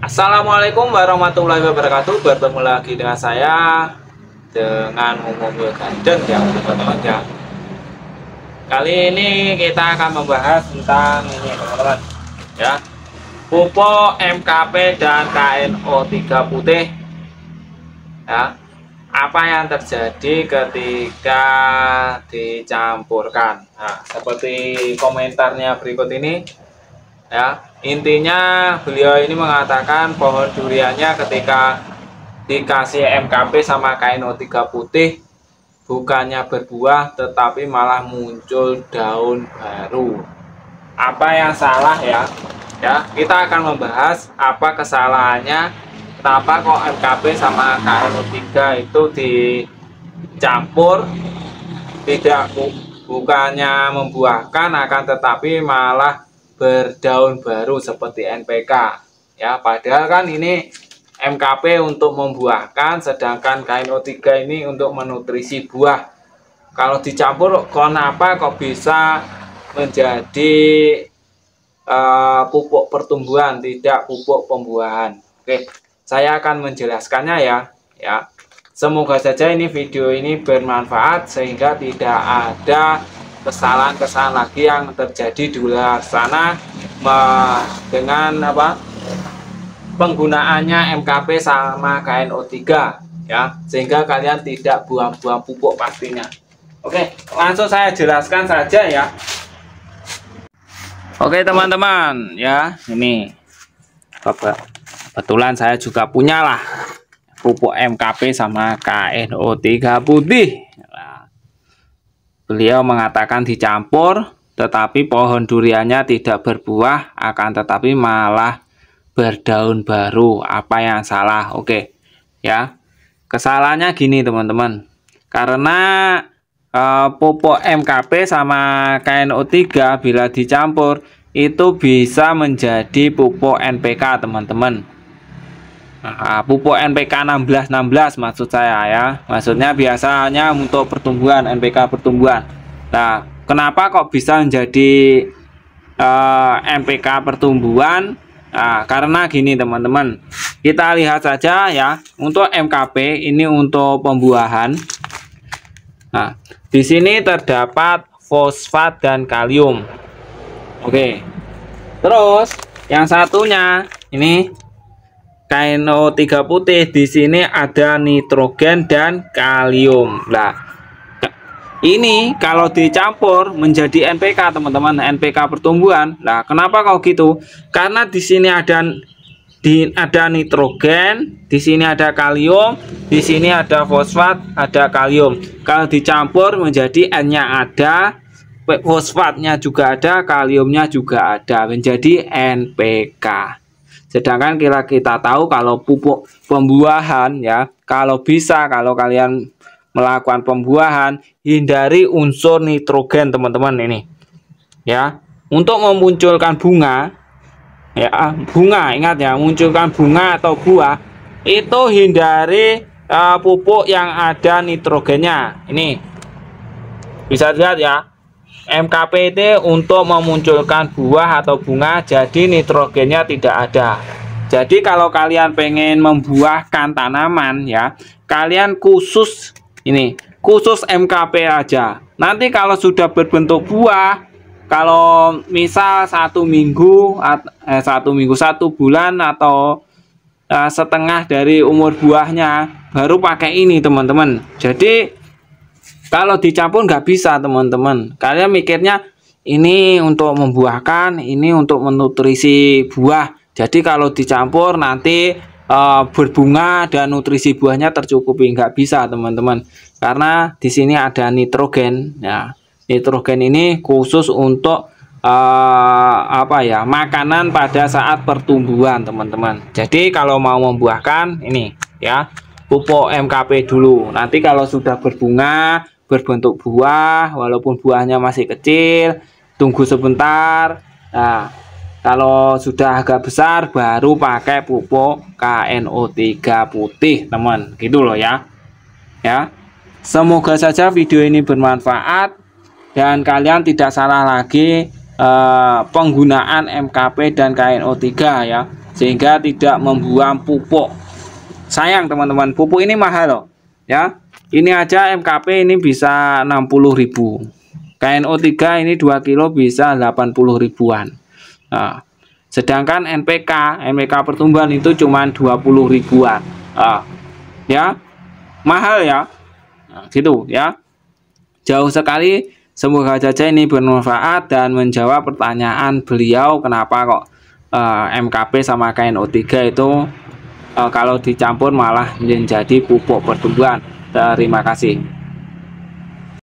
Assalamualaikum warahmatullahi wabarakatuh Bertemu lagi dengan saya Dengan Mumu Wilgarden ya teman-teman ya Kali ini kita akan membahas tentang ini teman-teman ya Pupuk MKP dan KNO3 putih ya apa yang terjadi ketika dicampurkan nah, seperti komentarnya berikut ini ya intinya beliau ini mengatakan pohon duriannya ketika dikasih MKP sama KNO3 putih bukannya berbuah tetapi malah muncul daun baru apa yang salah ya ya kita akan membahas apa kesalahannya kenapa kok MKP sama KNO3 itu dicampur tidak bukannya membuahkan akan tetapi malah berdaun baru seperti NPK. Ya, padahal kan ini MKP untuk membuahkan, sedangkan KNO3 ini untuk menutrisi buah. Kalau dicampur, kenapa kok bisa menjadi uh, pupuk pertumbuhan, tidak pupuk pembuahan? Oke, saya akan menjelaskannya ya. Ya, semoga saja ini video ini bermanfaat sehingga tidak ada kesalahan-kesalahan lagi yang terjadi di luar sana dengan apa penggunaannya MKP sama KNO3 ya sehingga kalian tidak buang-buang pupuk pastinya Oke langsung saya jelaskan saja ya Oke teman-teman ya ini kebetulan saya juga punya lah pupuk MKP sama KNO3 putih Beliau mengatakan dicampur, tetapi pohon duriannya tidak berbuah, akan tetapi malah berdaun baru. Apa yang salah? Oke, ya. Kesalahannya gini teman-teman. Karena e, pupuk MKP sama KNO3 bila dicampur itu bisa menjadi pupuk NPK teman-teman. Nah, pupuk NPK 16-16 maksud saya ya. Maksudnya biasanya untuk pertumbuhan NPK pertumbuhan. Nah, kenapa kok bisa menjadi uh, eh, NPK pertumbuhan? Nah, karena gini teman-teman. Kita lihat saja ya. Untuk MKP ini untuk pembuahan. Nah, di sini terdapat fosfat dan kalium. Oke. Terus yang satunya ini KNO3 putih di sini ada nitrogen dan kalium. Nah, ini kalau dicampur menjadi NPK, teman-teman, NPK pertumbuhan. Nah, kenapa kok gitu? Karena di sini ada di ada nitrogen, di sini ada kalium, di sini ada fosfat, ada kalium. Kalau dicampur menjadi N-nya ada, fosfatnya juga ada, kaliumnya juga ada, menjadi NPK. Sedangkan kita kita tahu kalau pupuk pembuahan ya, kalau bisa kalau kalian melakukan pembuahan hindari unsur nitrogen teman-teman ini. Ya, untuk memunculkan bunga ya, bunga ingat ya, munculkan bunga atau buah itu hindari uh, pupuk yang ada nitrogennya. Ini bisa dilihat ya MKPT untuk memunculkan buah atau bunga jadi nitrogennya tidak ada jadi kalau kalian pengen membuahkan tanaman ya kalian khusus ini khusus MKP aja nanti kalau sudah berbentuk buah kalau misal satu minggu eh, satu minggu satu bulan atau eh, setengah dari umur buahnya baru pakai ini teman-teman jadi kalau dicampur nggak bisa teman-teman. Kalian mikirnya ini untuk membuahkan, ini untuk menutrisi buah. Jadi kalau dicampur nanti e, berbunga dan nutrisi buahnya tercukupi nggak bisa teman-teman. Karena di sini ada nitrogen. Ya, nitrogen ini khusus untuk uh, apa ya makanan pada saat pertumbuhan teman-teman jadi kalau mau membuahkan ini ya pupuk MKP dulu nanti kalau sudah berbunga berbentuk buah walaupun buahnya masih kecil tunggu sebentar nah kalau sudah agak besar baru pakai pupuk KNO3 putih teman gitu loh ya ya semoga saja video ini bermanfaat dan kalian tidak salah lagi eh, penggunaan MKP dan KNO3 ya sehingga tidak membuang pupuk sayang teman-teman pupuk ini mahal loh ya ini aja MKP ini bisa 60.000 KNO3 ini 2 kilo bisa 80 ribuan nah, sedangkan NPK NPK pertumbuhan itu cuma 20 ribuan nah, ya mahal ya nah, gitu ya jauh sekali Semoga saja ini bermanfaat dan menjawab pertanyaan beliau kenapa kok uh, eh, MKP sama KNO3 itu uh, kalau dicampur malah menjadi pupuk pertumbuhan. Terima kasih.